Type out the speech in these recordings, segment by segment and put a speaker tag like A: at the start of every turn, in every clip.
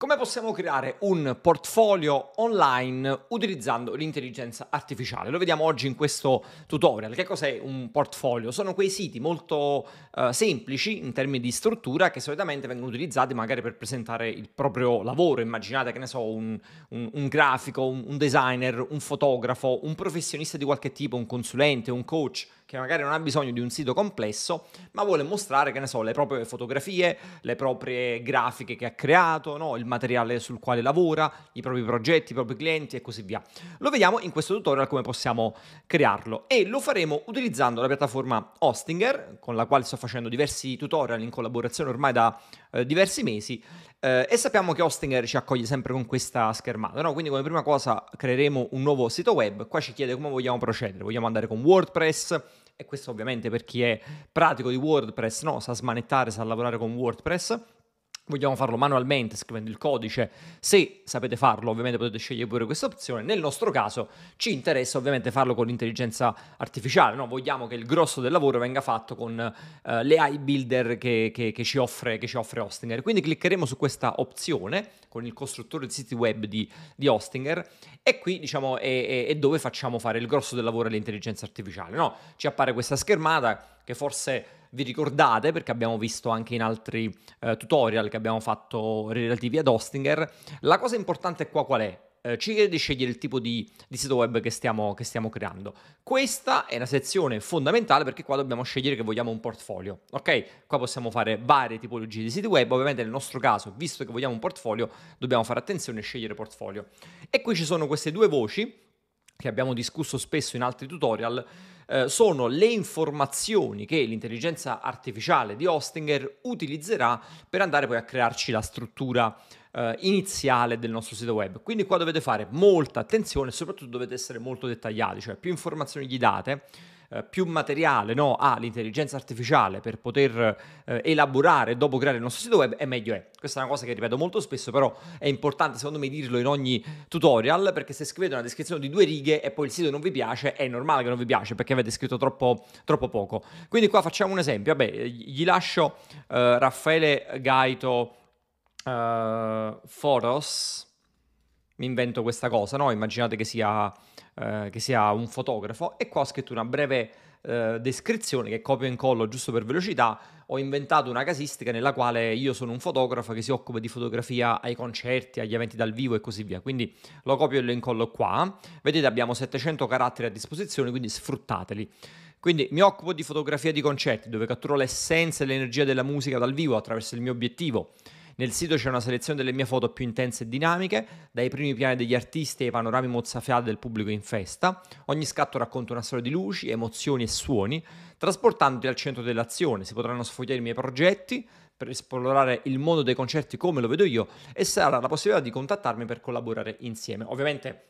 A: Come possiamo creare un portfolio online utilizzando l'intelligenza artificiale? Lo vediamo oggi in questo tutorial. Che cos'è un portfolio? Sono quei siti molto eh, semplici in termini di struttura che solitamente vengono utilizzati magari per presentare il proprio lavoro. Immaginate che ne so, un, un, un grafico, un, un designer, un fotografo, un professionista di qualche tipo, un consulente, un coach che magari non ha bisogno di un sito complesso, ma vuole mostrare, che ne so, le proprie fotografie, le proprie grafiche che ha creato, no? il materiale sul quale lavora, i propri progetti, i propri clienti e così via. Lo vediamo in questo tutorial come possiamo crearlo e lo faremo utilizzando la piattaforma Hostinger, con la quale sto facendo diversi tutorial in collaborazione ormai da eh, diversi mesi, eh, e sappiamo che Hostinger ci accoglie sempre con questa schermata, no? Quindi come prima cosa creeremo un nuovo sito web. Qua ci chiede come vogliamo procedere. Vogliamo andare con WordPress, e questo ovviamente per chi è pratico di WordPress, no? Sa smanettare, sa lavorare con WordPress vogliamo farlo manualmente scrivendo il codice, se sapete farlo ovviamente potete scegliere pure questa opzione, nel nostro caso ci interessa ovviamente farlo con l'intelligenza artificiale, no? vogliamo che il grosso del lavoro venga fatto con eh, le AI Builder che, che, che, ci offre, che ci offre Hostinger, quindi cliccheremo su questa opzione con il costruttore di siti web di, di Hostinger e qui diciamo è, è, è, dove facciamo fare il grosso del lavoro all'intelligenza artificiale, no? ci appare questa schermata che forse vi ricordate perché abbiamo visto anche in altri eh, tutorial che abbiamo fatto relativi ad Hostinger, la cosa importante qua qual è? Eh, ci chiede di scegliere il tipo di, di sito web che stiamo, che stiamo, creando. Questa è una sezione fondamentale perché qua dobbiamo scegliere che vogliamo un portfolio. Ok, qua possiamo fare varie tipologie di siti web. Ovviamente nel nostro caso, visto che vogliamo un portfolio, dobbiamo fare attenzione e scegliere portfolio. E qui ci sono queste due voci che abbiamo discusso spesso in altri tutorial, eh, sono le informazioni che l'intelligenza artificiale di Ostinger utilizzerà per andare poi a crearci la struttura eh, iniziale del nostro sito web. Quindi qua dovete fare molta attenzione e soprattutto dovete essere molto dettagliati, cioè più informazioni gli date, eh, più materiale no, ha l'intelligenza artificiale per poter eh, elaborare e dopo creare il nostro sito web, è meglio è. Questa è una cosa che ripeto molto spesso, però è importante secondo me dirlo in ogni tutorial, perché se scrivete una descrizione di due righe e poi il sito non vi piace, è normale che non vi piace perché avete scritto troppo, troppo poco. Quindi qua facciamo un esempio, vabbè, gli lascio eh, Raffaele Gaito Photos. Eh, mi invento questa cosa, no? Immaginate che sia eh, che sia un fotografo e qua ho scritto una breve eh, descrizione che copio e incollo giusto per velocità. Ho inventato una casistica nella quale io sono un fotografo che si occupa di fotografia ai concerti, agli eventi dal vivo e così via. Quindi lo copio e lo incollo qua. Vedete abbiamo 700 caratteri a disposizione, quindi sfruttateli. Quindi mi occupo di fotografia di concerti, dove catturo l'essenza e l'energia della musica dal vivo attraverso il mio obiettivo. Nel sito c'è una selezione delle mie foto più intense e dinamiche, dai primi piani degli artisti ai panorami mozzafiati del pubblico in festa. Ogni scatto racconta una storia di luci, emozioni e suoni, trasportandoti al centro dell'azione. Si potranno sfogliare i miei progetti, per esplorare il mondo dei concerti come lo vedo io e sarà la possibilità di contattarmi per collaborare insieme. Ovviamente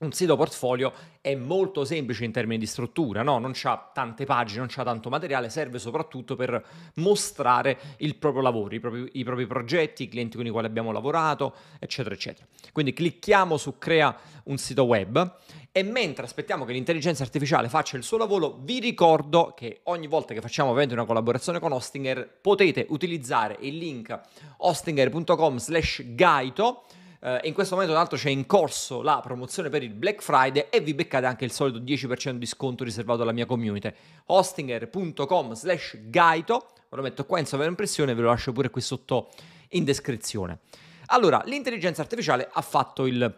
A: un sito portfolio è molto semplice in termini di struttura, no? non ha tante pagine, non ha tanto materiale, serve soprattutto per mostrare il proprio lavoro, i propri, i propri, progetti, i clienti con i quali abbiamo lavorato, eccetera, eccetera. Quindi clicchiamo su crea un sito web e mentre aspettiamo che l'intelligenza artificiale faccia il suo lavoro, vi ricordo che ogni volta che facciamo ovviamente una collaborazione con Hostinger potete utilizzare il link hostinger.com slash gaito eh, in questo momento tra l'altro c'è in corso la promozione per il Black Friday e vi beccate anche il solito 10% di sconto riservato alla mia community. Hostinger.com slash gaito, lo metto qua in sovraimpressione, ve lo lascio pure qui sotto in descrizione. Allora, l'intelligenza artificiale ha fatto il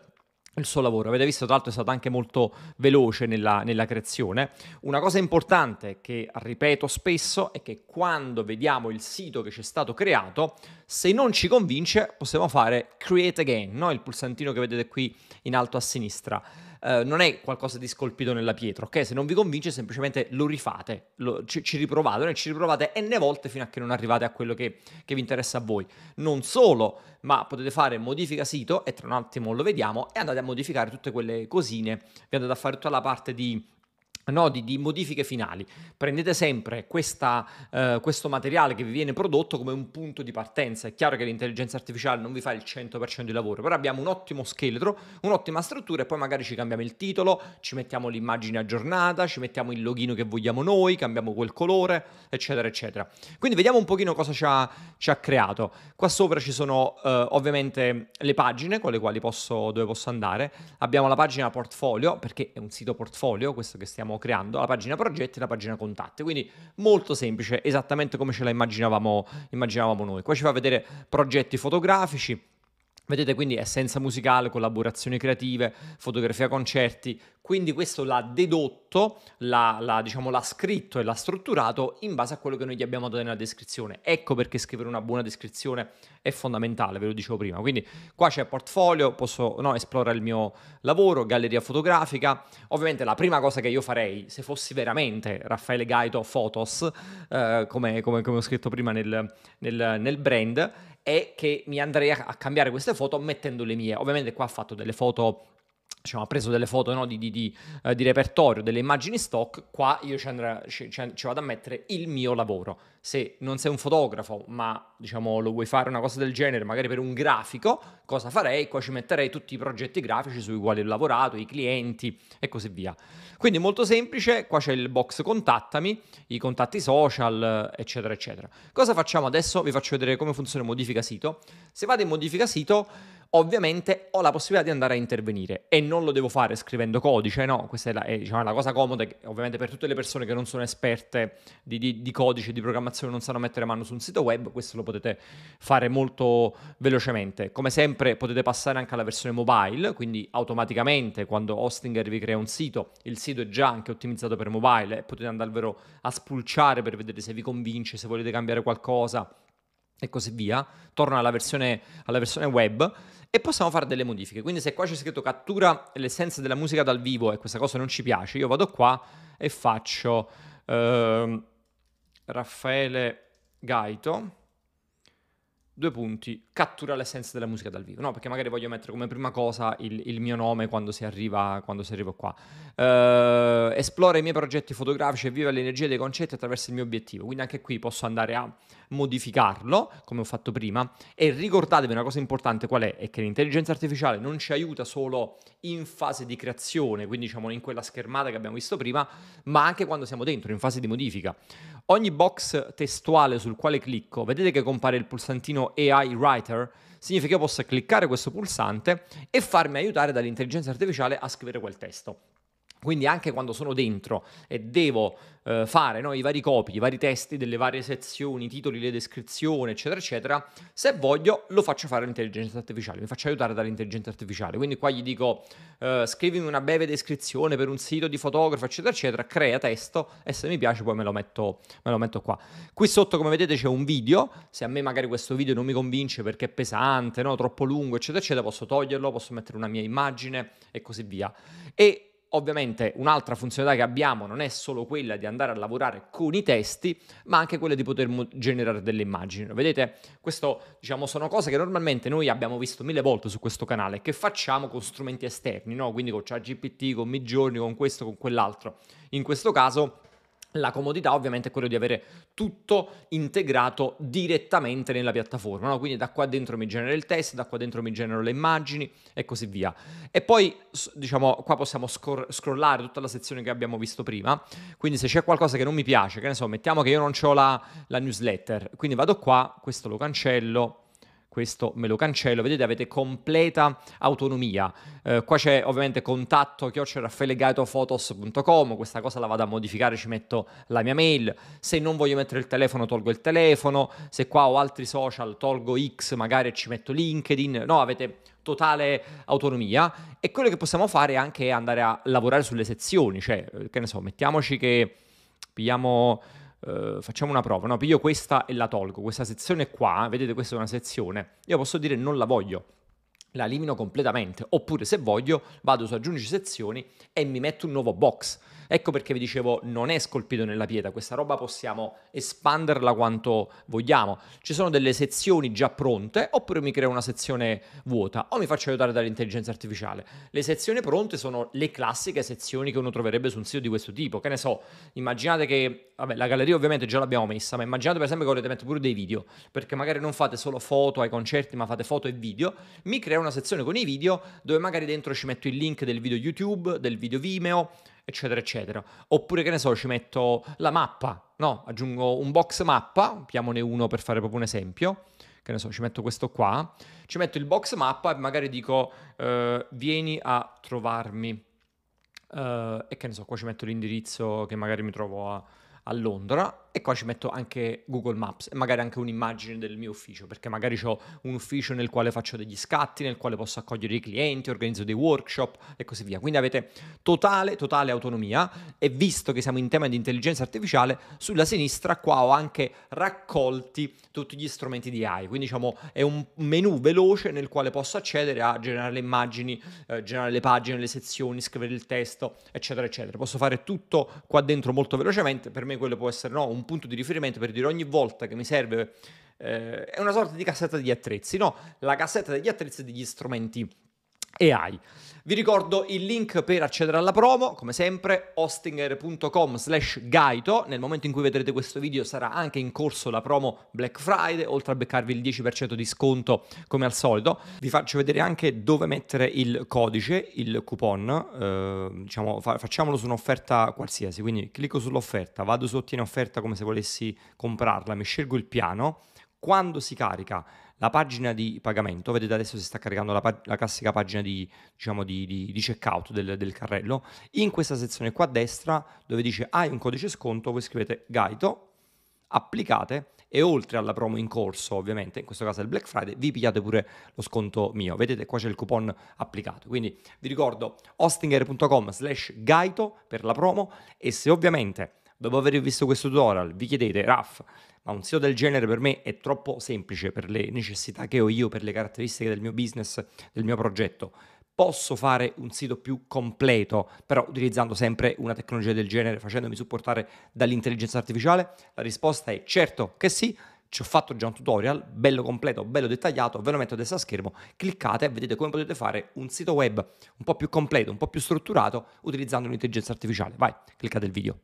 A: il suo lavoro. Avete visto, tra l'altro, è stato anche molto veloce nella, nella, creazione. Una cosa importante che ripeto spesso è che quando vediamo il sito che ci è stato creato, se non ci convince, possiamo fare create again, no? il pulsantino che vedete qui in alto a sinistra. Eh, non è qualcosa di scolpito nella pietra, ok? Se non vi convince semplicemente lo rifate, lo, ci, ci, riprovate, non ci riprovate n volte fino a che non arrivate a quello che, che vi interessa a voi. Non solo, ma potete fare modifica sito e tra un attimo lo vediamo e andate a modificare tutte quelle cosine, vi andate a fare tutta la parte di No, di, modifiche finali. Prendete sempre questa, eh, questo materiale che vi viene prodotto come un punto di partenza. È chiaro che l'intelligenza artificiale non vi fa il 100% di lavoro, però abbiamo un ottimo scheletro, un'ottima struttura e poi magari ci cambiamo il titolo, ci mettiamo l'immagine aggiornata, ci mettiamo il loghino che vogliamo noi, cambiamo quel colore, eccetera, eccetera. Quindi vediamo un pochino cosa ci ha, ci ha creato. Qua sopra ci sono eh, ovviamente le pagine con le quali posso, dove posso andare. Abbiamo la pagina portfolio, perché è un sito portfolio, questo che stiamo creando, la pagina progetti e la pagina contatti. Quindi molto semplice, esattamente come ce la immaginavamo, immaginavamo noi. Qua ci fa vedere progetti fotografici, Vedete quindi essenza musicale, collaborazioni creative, fotografia concerti, quindi questo l'ha dedotto, l'ha, l'ha, diciamo, l'ha scritto e l'ha strutturato in base a quello che noi gli abbiamo dato nella descrizione. Ecco perché scrivere una buona descrizione è fondamentale, ve lo dicevo prima. Quindi qua c'è portfolio, posso no, esplorare il mio lavoro, galleria fotografica. Ovviamente la prima cosa che io farei, se fossi veramente Raffaele Gaito Photos, eh, come, come, come, ho scritto prima nel, nel, nel brand, è che mi andrei a, cambiare queste foto mettendo le mie. Ovviamente qua ha fatto delle foto diciamo, ha preso delle foto no, di, di, di, eh, di, repertorio, delle immagini stock, qua io ci, andrà, ci, ci, vado a mettere il mio lavoro. Se non sei un fotografo, ma diciamo, lo vuoi fare una cosa del genere, magari per un grafico, cosa farei? Qua ci metterei tutti i progetti grafici sui quali ho lavorato, i clienti e così via. Quindi molto semplice, qua c'è il box contattami, i contatti social, eccetera, eccetera. Cosa facciamo adesso? Vi faccio vedere come funziona modifica sito. Se vado in modifica sito ovviamente ho la possibilità di andare a intervenire e non lo devo fare scrivendo codice, no? Questa è la, è, diciamo, la cosa comoda che ovviamente per tutte le persone che non sono esperte di, di, di codice, di programmazione, non sanno mettere mano su un sito web, questo lo potete fare molto velocemente. Come sempre potete passare anche alla versione mobile, quindi automaticamente quando Hostinger vi crea un sito, il sito è già anche ottimizzato per mobile, e eh, potete andare davvero a spulciare per vedere se vi convince, se volete cambiare qualcosa e così via, torna alla versione, alla versione web e possiamo fare delle modifiche. Quindi se qua c'è scritto cattura l'essenza della musica dal vivo e questa cosa non ci piace, io vado qua e faccio eh, Raffaele Gaito, due punti, cattura l'essenza della musica dal vivo, no? Perché magari voglio mettere come prima cosa il, il mio nome quando si arriva, quando si arriva qua. Eh, esplora i miei progetti fotografici e viva l'energia dei concetti attraverso il mio obiettivo. Quindi anche qui posso andare a modificarlo, come ho fatto prima, e ricordatevi una cosa importante qual è? È che l'intelligenza artificiale non ci aiuta solo in fase di creazione, quindi diciamo in quella schermata che abbiamo visto prima, ma anche quando siamo dentro, in fase di modifica. Ogni box testuale sul quale clicco, vedete che compare il pulsantino AI Writer? Significa che io posso cliccare questo pulsante e farmi aiutare dall'intelligenza artificiale a scrivere quel testo. Quindi anche quando sono dentro e devo eh, fare no, i vari copy, i vari testi delle varie sezioni, i titoli, le descrizioni, eccetera, eccetera, se voglio lo faccio fare all'intelligenza artificiale, mi faccio aiutare dall'intelligenza artificiale. Quindi qua gli dico eh, scrivimi una breve descrizione per un sito di fotografo, eccetera, eccetera, crea testo e se mi piace poi me lo, metto, me lo metto qua. Qui sotto come vedete c'è un video, se a me magari questo video non mi convince perché è pesante, no, troppo lungo, eccetera, eccetera, posso toglierlo, posso mettere una mia immagine e così via. E ovviamente un'altra funzionalità che abbiamo non è solo quella di andare a lavorare con i testi, ma anche quella di poter generare delle immagini. Vedete, questo diciamo sono cose che normalmente noi abbiamo visto mille volte su questo canale, che facciamo con strumenti esterni, no? quindi con ChatGPT, con Midjourney, con questo, con quell'altro. In questo caso la comodità ovviamente è quella di avere tutto integrato direttamente nella piattaforma, no? quindi da qua dentro mi genero il test, da qua dentro mi genero le immagini e così via. E poi diciamo qua possiamo scor- scrollare tutta la sezione che abbiamo visto prima, quindi se c'è qualcosa che non mi piace, che ne so, mettiamo che io non ho la, la newsletter, quindi vado qua, questo lo cancello, questo me lo cancello. Vedete, avete completa autonomia. Eh, qua c'è ovviamente contatto chioccioraffelegato.fotos.com, questa cosa la vado a modificare, ci metto la mia mail. Se non voglio mettere il telefono, tolgo il telefono. Se qua ho altri social, tolgo X, magari ci metto LinkedIn. No, avete totale autonomia. E quello che possiamo fare è anche andare a lavorare sulle sezioni, cioè, eh, che ne so, mettiamoci che pigliamo Uh, facciamo una prova, no, io questa e la tolgo, questa sezione qua, vedete questa è una sezione, io posso dire non la voglio, la elimino completamente, oppure se voglio vado su aggiungi sezioni e mi metto un nuovo box. Ecco perché vi dicevo, non è scolpito nella pietra, questa roba possiamo espanderla quanto vogliamo. Ci sono delle sezioni già pronte, oppure mi creo una sezione vuota, o mi faccio aiutare dall'intelligenza artificiale. Le sezioni pronte sono le classiche sezioni che uno troverebbe su un sito di questo tipo. Che ne so, immaginate che, vabbè, la galleria ovviamente già l'abbiamo messa, ma immaginate per esempio che volete mettere pure dei video, perché magari non fate solo foto ai concerti, ma fate foto e video. Mi creo una sezione con i video dove magari dentro ci metto il link del video YouTube, del video Vimeo eccetera, eccetera. Oppure che ne so, ci metto la mappa, no? Aggiungo un box mappa, chiamone uno per fare proprio un esempio. Che ne so, ci metto questo qua, ci metto il box mappa e magari dico eh, vieni a trovarmi. Eh, e che ne so, qua ci metto l'indirizzo che magari mi trovo a a Londra e qua ci metto anche Google Maps e magari anche un'immagine del mio ufficio, perché magari ho un ufficio nel quale faccio degli scatti, nel quale posso accogliere i clienti, organizzo dei workshop e così via. Quindi avete totale, totale autonomia e visto che siamo in tema di intelligenza artificiale, sulla sinistra qua ho anche raccolti tutti gli strumenti di AI, quindi diciamo è un menu veloce nel quale posso accedere a generare le immagini, eh, generare le pagine, le sezioni, scrivere il testo, eccetera, eccetera. Posso fare tutto qua dentro molto velocemente, per me quello può essere no, un punto di riferimento per dire ogni volta che mi serve, eh, è una sorta di cassetta degli attrezzi, no, la cassetta degli attrezzi e degli strumenti AI. Vi ricordo il link per accedere alla promo, come sempre hostinger.com slash gaito, nel momento in cui vedrete questo video sarà anche in corso la promo Black Friday, oltre a beccarvi il 10% di sconto come al solito. Vi faccio vedere anche dove mettere il codice, il coupon, eh, diciamo, fa- facciamolo su un'offerta qualsiasi, quindi clicco sull'offerta, vado su ottiene offerta come se volessi comprarla, mi scelgo il piano, quando si carica la pagina di pagamento, vedete adesso si sta caricando la, pag- la classica pagina di, diciamo, di, di, di checkout del, del, carrello, in questa sezione qua a destra dove dice hai un codice sconto, voi scrivete Gaito, applicate e oltre alla promo in corso, ovviamente, in questo caso è il Black Friday, vi pigliate pure lo sconto mio. Vedete, qua c'è il coupon applicato. Quindi vi ricordo ostinger.com slash gaito per la promo e se ovviamente Dopo aver visto questo tutorial, vi chiedete, Raff, ma un sito del genere per me è troppo semplice per le necessità che ho io, per le caratteristiche del mio business, del mio progetto. Posso fare un sito più completo, però utilizzando sempre una tecnologia del genere, facendomi supportare dall'intelligenza artificiale? La risposta è certo che sì, ci ho fatto già un tutorial bello completo, bello dettagliato, ve lo metto adesso a schermo, cliccate e vedete come potete fare un sito web un po' più completo, un po' più strutturato utilizzando l'intelligenza artificiale. Vai, cliccate il video.